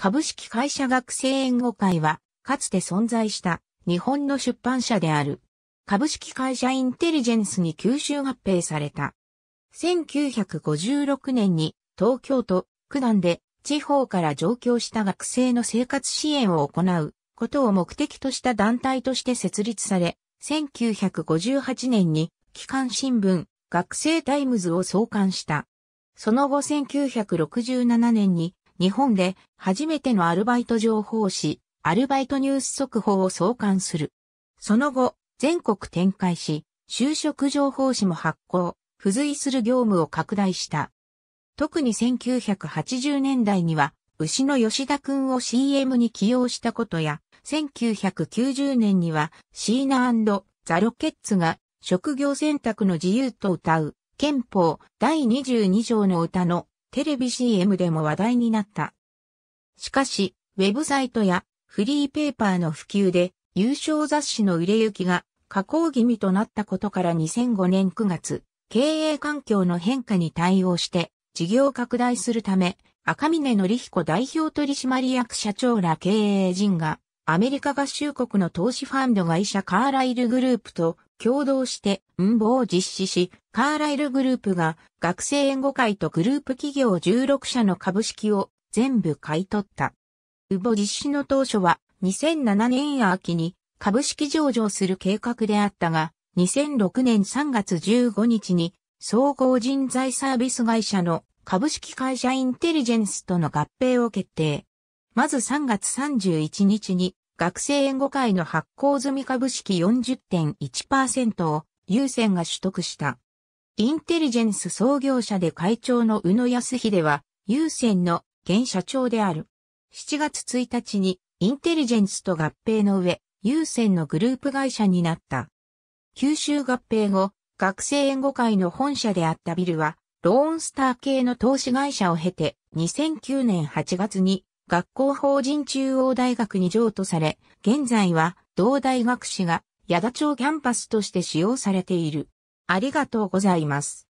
株式会社学生援護会は、かつて存在した日本の出版社である。株式会社インテリジェンスに吸収合併された。1956年に東京都九段で地方から上京した学生の生活支援を行うことを目的とした団体として設立され、1958年に機関新聞学生タイムズを創刊した。その後1967年に日本で初めてのアルバイト情報誌、アルバイトニュース速報を創刊する。その後、全国展開し、就職情報誌も発行、付随する業務を拡大した。特に1980年代には、牛の吉田くんを CM に起用したことや、1990年には、シーナザ・ロケッツが、職業選択の自由と歌う、憲法第22条の歌のテレビ CM でも話題になった。しかし、ウェブサイトやフリーペーパーの普及で優勝雑誌の売れ行きが加工気味となったことから2005年9月、経営環境の変化に対応して事業拡大するため、赤峰則彦代表取締役社長ら経営陣がアメリカ合衆国の投資ファンド会社カーライルグループと共同して運動を実施し、カーライルグループが学生援護会とグループ企業16社の株式を全部買い取った。ウボ実施の当初は2007年秋に株式上場する計画であったが、2006年3月15日に総合人材サービス会社の株式会社インテリジェンスとの合併を決定。まず3月31日に学生援護会の発行済み株式40.1%を優先が取得した。インテリジェンス創業者で会長の宇野康秀は、優先の現社長である。7月1日に、インテリジェンスと合併の上、優先のグループ会社になった。九州合併後、学生援護会の本社であったビルは、ローンスター系の投資会社を経て、2009年8月に、学校法人中央大学に譲渡され、現在は、同大学士が、矢田町キャンパスとして使用されている。ありがとうございます。